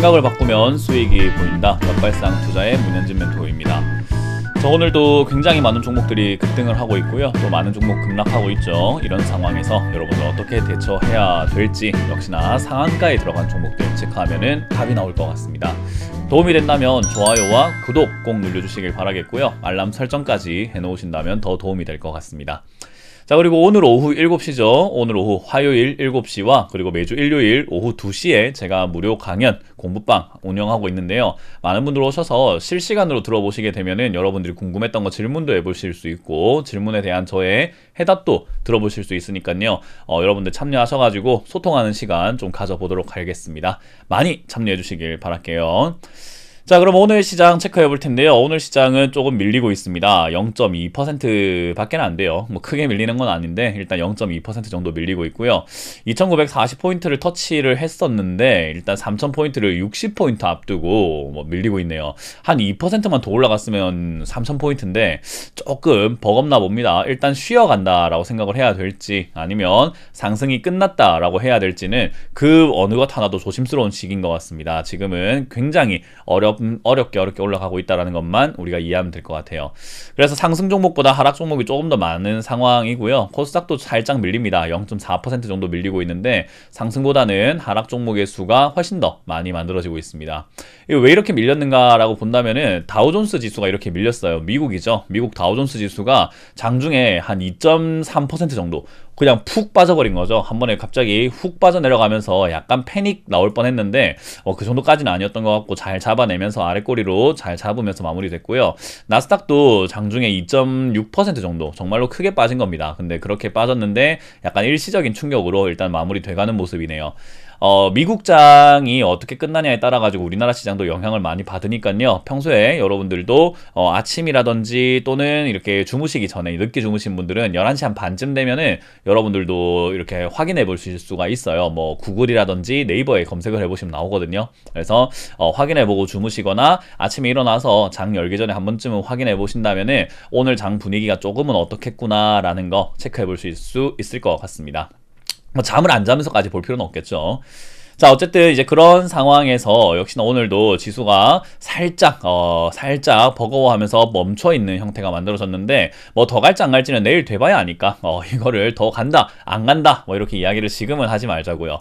생각을 바꾸면 수익이 보인다. 역발상 투자의 문현진 멘토입니다. 저 오늘도 굉장히 많은 종목들이 급등을 하고 있고요. 또 많은 종목 급락하고 있죠. 이런 상황에서 여러분들 어떻게 대처해야 될지 역시나 상한가에 들어간 종목들 체크하면은 답이 나올 것 같습니다. 도움이 된다면 좋아요와 구독 꼭 눌러주시길 바라겠고요. 알람 설정까지 해놓으신다면 더 도움이 될 것 같습니다. 자 그리고 오늘 오후 7시죠. 오늘 오후 화요일 7시와 그리고 매주 일요일 오후 2시에 제가 무료 강연 공부방 운영하고 있는데요. 많은 분들 오셔서 실시간으로 들어보시게 되면은 여러분들이 궁금했던 거 질문도 해보실 수 있고 질문에 대한 저의 해답도 들어보실 수 있으니까요. 어, 여러분들 참여하셔가지고 소통하는 시간 좀 가져보도록 하겠습니다. 많이 참여해 주시길 바랄게요. 자 그럼 오늘 시장 체크해 볼 텐데요. 오늘 시장은 조금 밀리고 있습니다. 0.2% 밖에는 안 돼요. 뭐 크게 밀리는 건 아닌데 일단 0.2% 정도 밀리고 있고요. 2940포인트를 터치를 했었는데 일단 3000포인트를 60포인트 앞두고 뭐 밀리고 있네요. 한 2%만 더 올라갔으면 3000포인트인데 조금 버겁나 봅니다. 일단 쉬어간다라고 생각을 해야 될지 아니면 상승이 끝났다라고 해야 될지는 그 어느 것 하나도 조심스러운 시기인 것 같습니다. 지금은 굉장히 어렵 음, 어렵게 어렵게 올라가고 있다는 것만 우리가 이해하면 될 것 같아요. 그래서 상승 종목보다 하락 종목이 조금 더 많은 상황이고요. 코스닥도 살짝 밀립니다. 0.4% 정도 밀리고 있는데 상승보다는 하락 종목의 수가 훨씬 더 많이 만들어지고 있습니다. 왜 이렇게 밀렸는가라고 본다면은 다우존스 지수가 이렇게 밀렸어요. 미국이죠. 미국 다우존스 지수가 장중에 한 2.3% 정도 그냥 푹 빠져버린 거죠. 한 번에 갑자기 훅 빠져내려가면서 약간 패닉 나올 뻔했는데 어, 그 정도까지는 아니었던 것 같고 잘 잡아내면서 아래꼬리로 잘 잡으면서 마무리됐고요. 나스닥도 장중에 2.6% 정도 정말로 크게 빠진 겁니다. 근데 그렇게 빠졌는데 약간 일시적인 충격으로 일단 마무리돼가는 모습이네요. 어, 미국장이 어떻게 끝나냐에 따라 가지고 우리나라 시장도 영향을 많이 받으니까요. 평소에 여러분들도 어, 아침이라든지 또는 이렇게 주무시기 전에 늦게 주무신 분들은 11시 한 반쯤 되면은 여러분들도 이렇게 확인해 보실 수가 있어요. 뭐 구글이라든지 네이버에 검색을 해 보시면 나오거든요. 그래서 어, 확인해 보고 주무시거나 아침에 일어나서 장 열기 전에 한 번쯤은 확인해 보신다면은 오늘 장 분위기가 조금은 어떻겠구나라는 거 체크해 볼 수 있을 것 같습니다. 뭐 잠을 안 자면서까지 볼 필요는 없겠죠. 자, 어쨌든 이제 그런 상황에서 역시나 오늘도 지수가 살짝, 어, 살짝 버거워하면서 멈춰 있는 형태가 만들어졌는데, 뭐 더 갈지 안 갈지는 내일 돼봐야 아니까, 어, 이거를 더 간다, 안 간다, 뭐 이렇게 이야기를 지금은 하지 말자고요.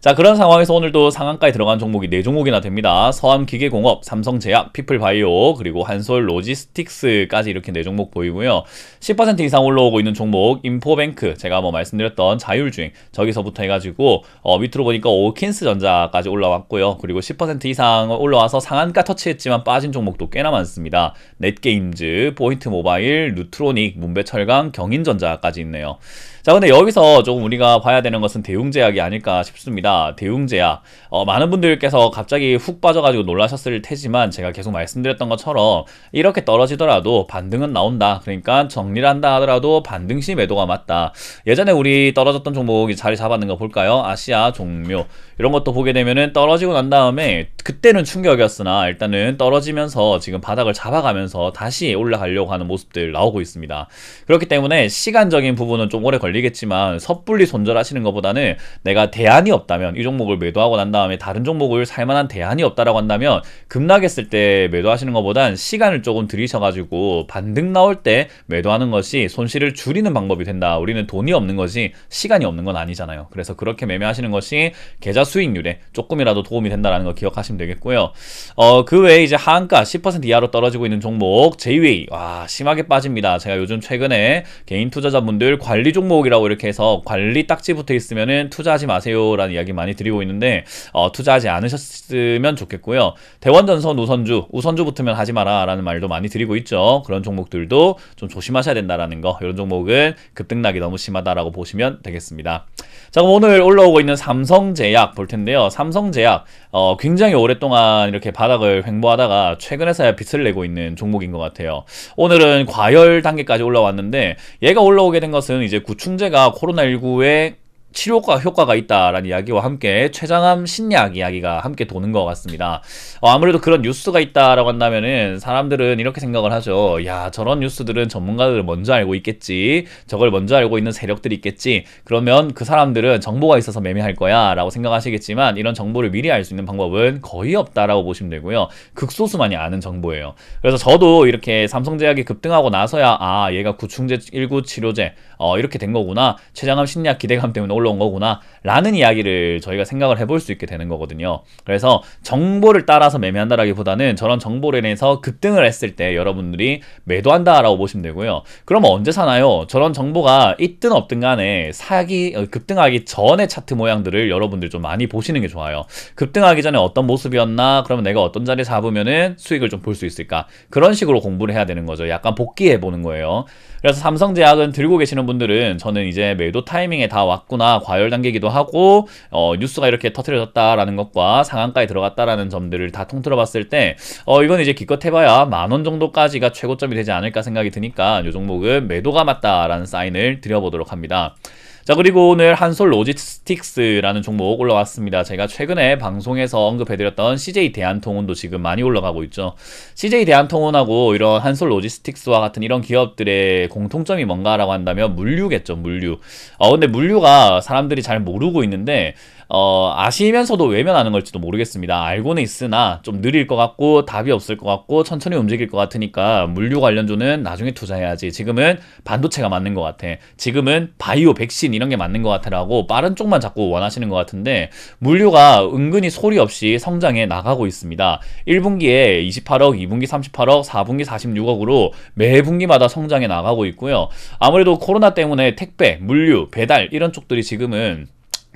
자 그런 상황에서 오늘도 상한가에 들어간 종목이 4종목이나 됩니다. 서암기계공업, 삼성제약, 피플바이오 그리고 한솔 로지스틱스까지 이렇게 4종목 보이고요. 10% 이상 올라오고 있는 종목 인포뱅크 제가 뭐 말씀드렸던 자율주행 저기서부터 해가지고 어, 밑으로 보니까 오킨스전자까지 올라왔고요. 그리고 10% 이상 올라와서 상한가 터치했지만 빠진 종목도 꽤나 많습니다. 넷게임즈, 포인트 모바일, 루트로닉, 문배철강, 경인전자까지 있네요. 자 근데 여기서 조금 우리가 봐야 되는 것은 대웅제약이 아닐까 싶습니다. 있습니다. 대웅제야. 어, 많은 분들께서 갑자기 훅 빠져가지고 놀라셨을 테지만 제가 계속 말씀드렸던 것처럼 이렇게 떨어지더라도 반등은 나온다. 그러니까 정리를 한다 하더라도 반등 시 매도가 맞다. 예전에 우리 떨어졌던 종목이 자리 잡았는 거 볼까요? 아시아 종묘 이런 것도 보게 되면은 떨어지고 난 다음에 그때는 충격이었으나 일단은 떨어지면서 지금 바닥을 잡아가면서 다시 올라가려고 하는 모습들 나오고 있습니다. 그렇기 때문에 시간적인 부분은 좀 오래 걸리겠지만 섣불리 손절하시는 것보다는 내가 대안이 없다면 한다면 이 종목을 매도하고 난 다음에 다른 종목을 살만한 대안이 없다라고 한다면 급락했을 때 매도하시는 것보단 시간을 조금 들이셔가지고 반등 나올 때 매도하는 것이 손실을 줄이는 방법이 된다. 우리는 돈이 없는 것이 시간이 없는 건 아니잖아요. 그래서 그렇게 매매하시는 것이 계좌 수익률에 조금이라도 도움이 된다라는 거 기억하시면 되겠고요. 어, 그 외에 이제 하한가 10% 이하로 떨어지고 있는 종목 JWay 와 심하게 빠집니다. 제가 요즘 최근에 개인 투자자분들 관리 종목이라고 이렇게 해서 관리 딱지 붙어 있으면은 투자하지 마세요라는 이야기 말씀드 많이 드리고 있는데 어, 투자하지 않으셨으면 좋겠고요. 대원전선 우선주, 우선주 붙으면 하지 마라라는 말도 많이 드리고 있죠. 그런 종목들도 좀 조심하셔야 된다라는 거. 이런 종목은 급등락이 너무 심하다라고 보시면 되겠습니다. 자, 그럼 오늘 올라오고 있는 삼성제약 볼 텐데요. 삼성제약 어, 굉장히 오랫동안 이렇게 바닥을 횡보하다가 최근에서야 빛을 내고 있는 종목인 것 같아요. 오늘은 과열 단계까지 올라왔는데 얘가 올라오게 된 것은 이제 구충제가 코로나19의 치료과 효과가 있다라는 이야기와 함께 췌장암 신약 이야기가 함께 도는 것 같습니다. 어, 아무래도 그런 뉴스가 있다라고 한다면은 사람들은 이렇게 생각을 하죠. 야 저런 뉴스들은 전문가들을 먼저 알고 있겠지. 저걸 먼저 알고 있는 세력들이 있겠지. 그러면 그 사람들은 정보가 있어서 매매할 거야라고 생각하시겠지만 이런 정보를 미리 알 수 있는 방법은 거의 없다라고 보시면 되고요. 극소수만이 아는 정보예요. 그래서 저도 이렇게 삼성제약이 급등하고 나서야 아 얘가 구충제 1 9 치료제 어, 이렇게 된 거구나. 췌장암 신약 기대감 때문에 올라온 거구나 라는 이야기를 저희가 생각을 해볼 수 있게 되는 거거든요. 그래서 정보를 따라서 매매한다라기보다는 저런 정보로 인해서 급등을 했을 때 여러분들이 매도한다라고 보시면 되고요. 그럼 언제 사나요? 저런 정보가 있든 없든 간에 사기 어, 급등하기 전에 차트 모양들을 여러분들 좀 많이 보시는 게 좋아요. 급등하기 전에 어떤 모습이었나 그러면 내가 어떤 자리 잡으면은 수익을 좀 볼 수 있을까 그런 식으로 공부를 해야 되는 거죠. 약간 복귀해 보는 거예요. 그래서 삼성제약은 들고 계시는 분들은 저는 이제 매도 타이밍에 다 왔구나 과열 단계이기도 하고 어, 뉴스가 이렇게 터트려졌다라는 것과 상한가에 들어갔다라는 점들을 다 통틀어 봤을 때 어, 이건 이제 기껏 해봐야 만 원 정도까지가 최고점이 되지 않을까 생각이 드니까 이 종목은 매도가 맞다라는 사인을 드려보도록 합니다. 자 그리고 오늘 한솔 로지스틱스라는 종목 올라왔습니다. 제가 최근에 방송에서 언급해드렸던 CJ 대한통운도 지금 많이 올라가고 있죠. CJ 대한통운하고 이런 한솔 로지스틱스와 같은 이런 기업들의 공통점이 뭔가라고 한다면 물류겠죠. 물류. 아 근데 물류가 사람들이 잘 모르고 있는데 어, 아시면서도 외면하는 걸지도 모르겠습니다. 알고는 있으나 좀 느릴 것 같고 답이 없을 것 같고 천천히 움직일 것 같으니까 물류 관련주는 나중에 투자해야지. 지금은 반도체가 맞는 것 같아. 지금은 바이오 백신 이런 게 맞는 것 같아라고 빠른 쪽만 자꾸 원하시는 것 같은데 물류가 은근히 소리 없이 성장해 나가고 있습니다. 1분기에 28억, 2분기 38억, 4분기 46억으로 매 분기마다 성장해 나가고 있고요. 아무래도 코로나 때문에 택배, 물류, 배달 이런 쪽들이 지금은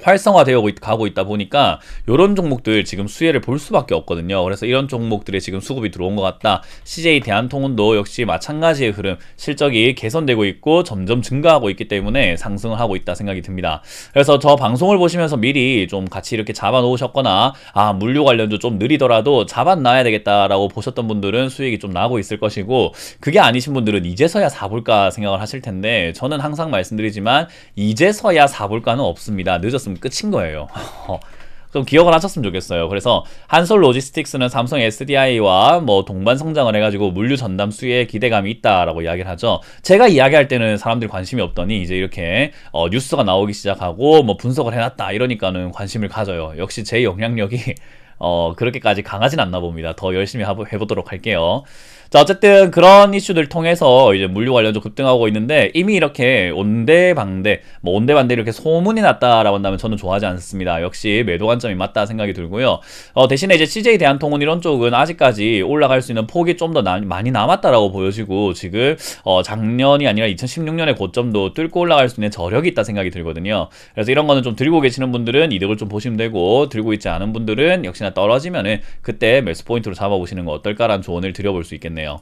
활성화되어 가고 있다 보니까 이런 종목들 지금 수혜를 볼 수밖에 없거든요. 그래서 이런 종목들의 지금 수급이 들어온 것 같다. CJ 대한통운도 역시 마찬가지의 흐름, 실적이 개선되고 있고 점점 증가하고 있기 때문에 상승을 하고 있다 생각이 듭니다. 그래서 저 방송을 보시면서 미리 좀 같이 이렇게 잡아놓으셨거나 아 물류 관련도좀 느리더라도 잡아놔야 되겠다라고 보셨던 분들은 수익이 좀 나고 있을 것이고 그게 아니신 분들은 이제서야 사볼까 생각을 하실 텐데 저는 항상 말씀드리지만 이제서야 사볼까는 없습니다. 늦었 만들으면 끝인 거예요. 좀 기억을 하셨으면 좋겠어요. 그래서 한솔 로지스틱스는 삼성 SDI와 뭐 동반 성장을 해가지고 물류 전담 수에 기대감이 있다라고 이야기를 하죠. 제가 이야기할 때는 사람들이 관심이 없더니 이제 이렇게 어 뉴스가 나오기 시작하고 뭐 분석을 해놨다 이러니까는 관심을 가져요. 역시 제 영향력이 어, 그렇게까지 강하진 않나 봅니다. 더 열심히 해보도록 할게요. 자, 어쨌든 그런 이슈들 통해서 이제 물류 관련주 급등하고 있는데 이미 이렇게 온대방대, 뭐 온대반대 이렇게 소문이 났다라고 한다면 저는 좋아하지 않습니다. 역시 매도 관점이 맞다 생각이 들고요. 어, 대신에 이제 CJ 대한통운 이런 쪽은 아직까지 올라갈 수 있는 폭이 좀 더 많이 남았다라고 보여지고 지금 어, 작년이 아니라 2016년의 고점도 뚫고 올라갈 수 있는 저력이 있다 생각이 들거든요. 그래서 이런 거는 좀 들고 계시는 분들은 이득을 좀 보시면 되고 들고 있지 않은 분들은 역시 값이나 떨어지면은 그때 매수 포인트로 잡아보시는 거 어떨까라는 조언을 드려볼 수 있겠네요.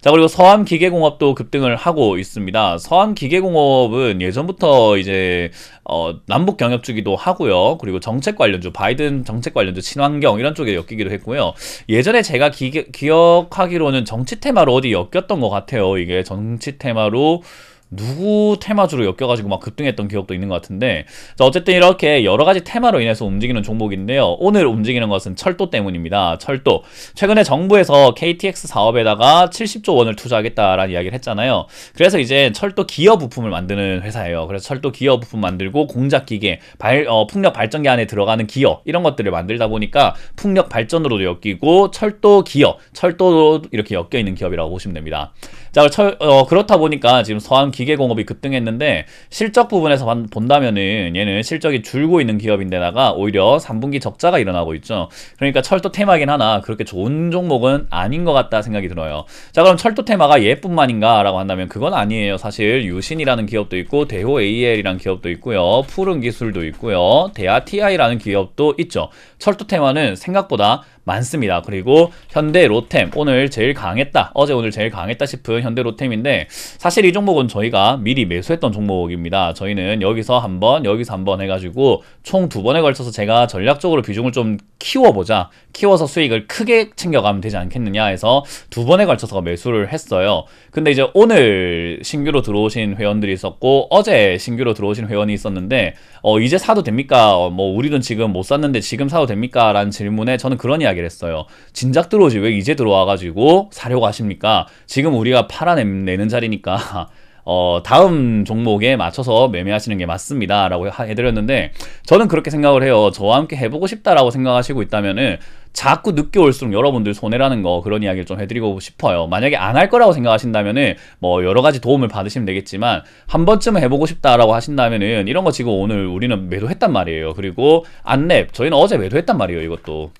자 그리고 서암 기계공업도 급등을 하고 있습니다. 서암 기계공업은 예전부터 이제 어, 남북 경협주기도 하고요. 그리고 정책 관련주 바이든 정책 관련주 친환경 이런 쪽에 엮이기도 했고요. 예전에 제가 기, 기억하기로는 정치 테마로 어디 엮였던 것 같아요. 이게 정치 테마로 누구 테마주로 엮여가지고 막 급등했던 기억도 있는 것 같은데 자 어쨌든 이렇게 여러 가지 테마로 인해서 움직이는 종목인데요 오늘 움직이는 것은 철도 때문입니다 철도 최근에 정부에서 KTX 사업에다가 70조 원을 투자하겠다라는 이야기를 했잖아요 그래서 이제 철도 기어 부품을 만드는 회사예요 그래서 철도 기어 부품 만들고 공작기계 발, 어, 풍력 발전기 안에 들어가는 기어 이런 것들을 만들다 보니까 풍력 발전으로도 엮이고 철도 기업, 철도로 이렇게 엮여 있는 기업이라고 보시면 됩니다. 자, 어, 그렇다 보니까 지금 서한 기계공업이 급등했는데 실적 부분에서 본다면은 얘는 실적이 줄고 있는 기업인데다가 오히려 3분기 적자가 일어나고 있죠. 그러니까 철도 테마긴 하나 그렇게 좋은 종목은 아닌 것 같다 생각이 들어요. 자, 그럼 철도 테마가 얘뿐만인가라고 한다면 그건 아니에요. 사실 유신이라는 기업도 있고 대호 AL이라는 기업도 있고요. 푸른 기술도 있고요. 대아 TI라는 기업도 있죠. 철도 테마는 생각보다 많습니다. 그리고 현대 로템 오늘 제일 강했다. 어제 오늘 제일 강했다 싶은 현대 로템인데 사실 이 종목은 저희가 미리 매수했던 종목입니다. 저희는 여기서 한 번, 여기서 한번 해가지고 총 두 번에 걸쳐서 제가 전략적으로 비중을 좀 키워보자. 키워서 수익을 크게 챙겨가면 되지 않겠느냐 해서 두 번에 걸쳐서 매수를 했어요. 근데 이제 오늘 신규로 들어오신 회원들이 있었고 어제 신규로 들어오신 회원이 있었는데 어 이제 사도 됩니까? 어뭐 우리 돈 지금 못 샀는데 지금 사도 됩니까? 라는 질문에 저는 그런 이야기를 했어요. 진작 들어오지 왜 이제 들어와가지고 사려고 하십니까? 지금 우리가 팔아내는 자리니까 어, 다음 종목에 맞춰서 매매하시는 게 맞습니다. 라고 해드렸는데 저는 그렇게 생각을 해요. 저와 함께 해보고 싶다라고 생각하시고 있다면은 자꾸 늦게 올수록 여러분들 손해라는 거 그런 이야기를 좀 해드리고 싶어요. 만약에 안 할 거라고 생각하신다면은 뭐 여러 가지 도움을 받으시면 되겠지만 한 번쯤은 해보고 싶다라고 하신다면은 이런 거 지금 오늘 우리는 매도했단 말이에요. 그리고 안랩 저희는 어제 매도했단 말이에요. 이것도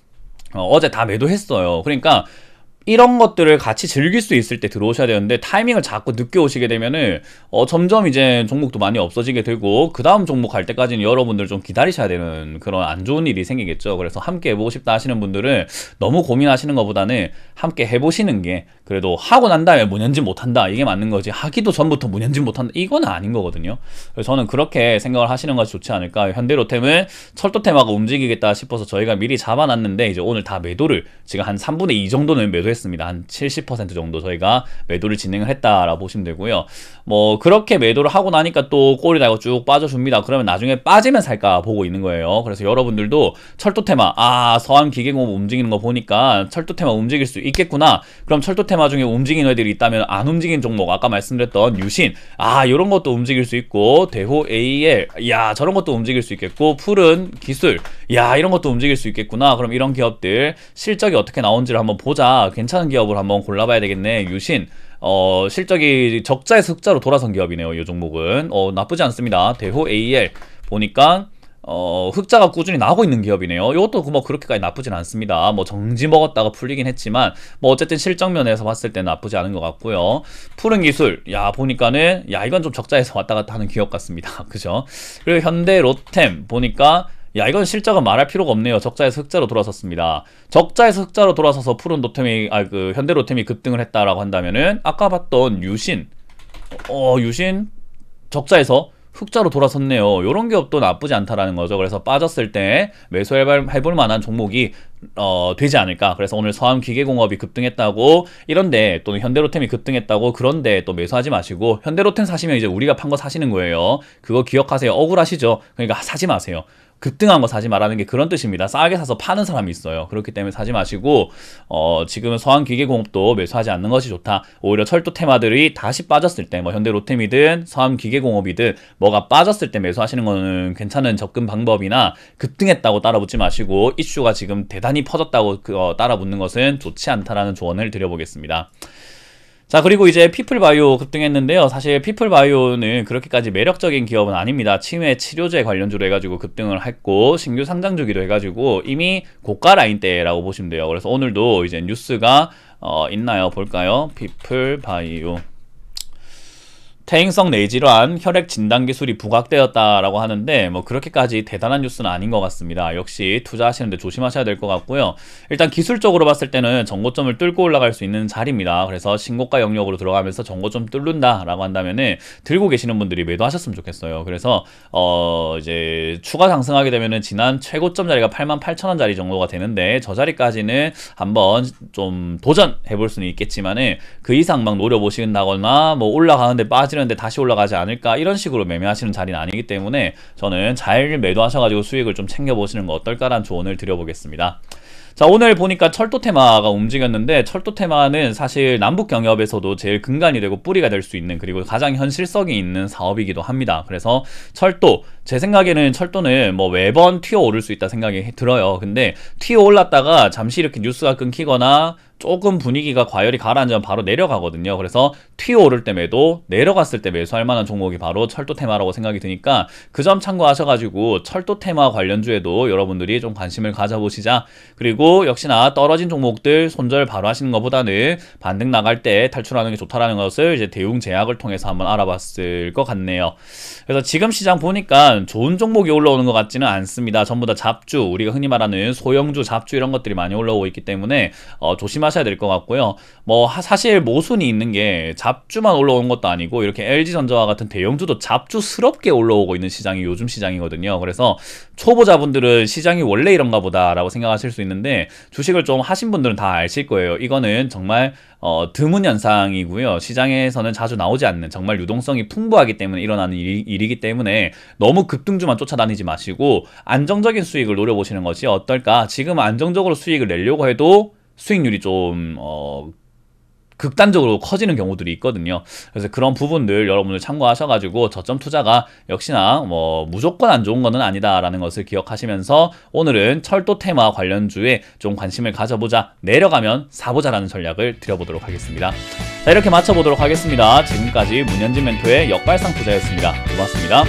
어, 어제 다 매도했어요. 그러니까 이런 것들을 같이 즐길 수 있을 때 들어오셔야 되는데 타이밍을 자꾸 늦게 오시게 되면은 어, 점점 이제 종목도 많이 없어지게 되고 그 다음 종목 갈 때까지는 여러분들 좀 기다리셔야 되는 그런 안 좋은 일이 생기겠죠. 그래서 함께 해보고 싶다 하시는 분들은 너무 고민하시는 것보다는 함께 해보시는 게 그래도 하고 난 다음에 문연진 못한다 이게 맞는 거지 하기도 전부터 문연진 못한다 이건 아닌 거거든요. 그래서 저는 그렇게 생각을 하시는 것이 좋지 않을까. 현대로템은 철도테마가 움직이겠다 싶어서 저희가 미리 잡아놨는데 이제 오늘 다 매도를 지금 한 3분의 2 정도는 매도했 했습니다. 한 70% 정도 저희가 매도를 진행을 했다라고 보시면 되고요. 뭐 그렇게 매도를 하고 나니까 또 꼴이 나고 쭉 빠져줍니다. 그러면 나중에 빠지면 살까 보고 있는 거예요. 그래서 여러분들도 철도 테마 아서한 기계공 업 움직이는 거 보니까 철도 테마 움직일 수 있겠구나. 그럼 철도 테마 중에 움직이는 애들이 있다면 안 움직인 종목 아까 말씀드렸던 유신 아 이런 것도 움직일 수 있고 대호 AL 야 저런 것도 움직일 수 있겠고 푸른 기술 야 이런 것도 움직일 수 있겠구나. 그럼 이런 기업들 실적이 어떻게 나온지를 한번 보자. 괜찮은 기업을 한번 골라봐야 되겠네. 유신. 어, 실적이 적자에서 흑자로 돌아선 기업이네요. 이 종목은. 어, 나쁘지 않습니다. 대호 AL 보니까 어, 흑자가 꾸준히 나고 있는 기업이네요. 이것도 뭐 그렇게까지 나쁘진 않습니다. 뭐 정지 먹었다가 풀리긴 했지만 뭐 어쨌든 실적 면에서 봤을 때는 나쁘지 않은 것 같고요. 푸른 기술, 야 보니까는 야 이건 좀 적자에서 왔다 갔다 하는 기업 같습니다. 그죠? 그리고 현대 로템 보니까 야 이건 실적은 말할 필요가 없네요. 적자에서 흑자로 돌아섰습니다. 적자에서 흑자로 돌아서서 푸른 노템이아 그 현대 로템이 급등을 했다라고 한다면은 아까 봤던 유신 어 유신 적자에서 흑자로 돌아섰네요. 이런 기업도 나쁘지 않다라는 거죠. 그래서 빠졌을 때 매수해볼 만한 종목이 어, 되지 않을까. 그래서 오늘 서암기계공업이 급등했다고 이런데 또는 현대로템이 급등했다고 그런데 또 매수하지 마시고 현대로템 사시면 이제 우리가 판 거 사시는 거예요. 그거 기억하세요. 억울하시죠? 그러니까 사지 마세요. 급등한 거 사지 말라는 게 그런 뜻입니다. 싸게 사서 파는 사람이 있어요. 그렇기 때문에 사지 마시고 어, 지금은 서한 기계 공업도 매수하지 않는 것이 좋다. 오히려 철도 테마들이 다시 빠졌을 때뭐 현대 로템이든 서한 기계 공업이든 뭐가 빠졌을 때 매수하시는 거는 괜찮은 접근 방법이나 급등했다고 따라붙지 마시고 이슈가 지금 대단히 퍼졌다고 그, 어, 따라붙는 것은 좋지 않다라는 조언을 드려보겠습니다. 자 그리고 이제 피플바이오 급등했는데요 사실 피플바이오는 그렇게까지 매력적인 기업은 아닙니다 치매 치료제 관련주로 해가지고 급등을 했고 신규 상장주기도 해가지고 이미 고가 라인대라고 보시면 돼요 그래서 오늘도 이제 뉴스가 어, 있나요 볼까요 피플바이오 퇴행성 뇌질환 혈액 진단 기술이 부각되었다라고 하는데 뭐 그렇게까지 대단한 뉴스는 아닌 것 같습니다. 역시 투자하시는데 조심하셔야 될 것 같고요. 일단 기술적으로 봤을 때는 정고점을 뚫고 올라갈 수 있는 자리입니다. 그래서 신고가 영역으로 들어가면서 정고점 뚫는다라고 한다면은 들고 계시는 분들이 매도하셨으면 좋겠어요. 그래서 어 이제 추가 상승하게 되면은 지난 최고점 자리가 88,000원 자리 정도가 되는데 저 자리까지는 한번 좀 도전해 볼 수는 있겠지만은 그 이상 막 노려 보신다거나 뭐 올라가는데 빠지 떨지는데 다시 올라가지 않을까 이런 식으로 매매하시는 자리는 아니기 때문에 저는 잘 매도하셔가지고 수익을 좀 챙겨보시는 거 어떨까라는 조언을 드려보겠습니다. 자 오늘 보니까 철도 테마가 움직였는데 철도 테마는 사실 남북 경협에서도 제일 근간이 되고 뿌리가 될 수 있는 그리고 가장 현실성이 있는 사업이기도 합니다. 그래서 철도 제 생각에는 철도는 뭐 매번 튀어 오를 수 있다 생각이 들어요. 근데 튀어 올랐다가 잠시 이렇게 뉴스가 끊기거나 조금 분위기가 과열이 가라앉으면 바로 내려가거든요. 그래서 튀어오를 때 매도, 내려갔을 때 매수할 만한 종목이 바로 철도 테마라고 생각이 드니까 그 점 참고하셔가지고 철도 테마 관련주에도 여러분들이 좀 관심을 가져보시자. 그리고 역시나 떨어진 종목들 손절 바로 하시는 것보다는 반등 나갈 때 탈출하는 게 좋다라는 것을 이제 대웅 제약을 통해서 한번 알아봤을 것 같네요. 그래서 지금 시장 보니까 좋은 종목이 올라오는 것 같지는 않습니다. 전부 다 잡주, 우리가 흔히 말하는 소형주, 잡주 이런 것들이 많이 올라오고 있기 때문에 어, 조심하시 하셔야 될것 같고요. 뭐 사실 모순이 있는 게 잡주만 올라오는 것도 아니고 이렇게 LG전자와 같은 대형주도 잡주스럽게 올라오고 있는 시장이 요즘 시장이거든요. 그래서 초보자분들은 시장이 원래 이런가 보다라고 생각하실 수 있는데 주식을 좀 하신 분들은 다 아실 거예요. 이거는 정말 어, 드문 현상이고요. 시장에서는 자주 나오지 않는 정말 유동성이 풍부하기 때문에 일어나는 일, 이기 때문에 너무 급등주만 쫓아다니지 마시고 안정적인 수익을 노려보시는 것이 어떨까. 지금 안정적으로 수익을 내려고 해도 수익률이 좀 어, 극단적으로 커지는 경우들이 있거든요. 그래서 그런 부분들 여러분들 참고하셔가지고 저점 투자가 역시나 뭐 무조건 안 좋은 것은 아니다라는 것을 기억하시면서 오늘은 철도 테마 관련주에 좀 관심을 가져보자 내려가면 사보자라는 전략을 드려보도록 하겠습니다. 자 이렇게 마쳐보도록 하겠습니다. 지금까지 문현진 멘토의 역발상 투자였습니다. 고맙습니다.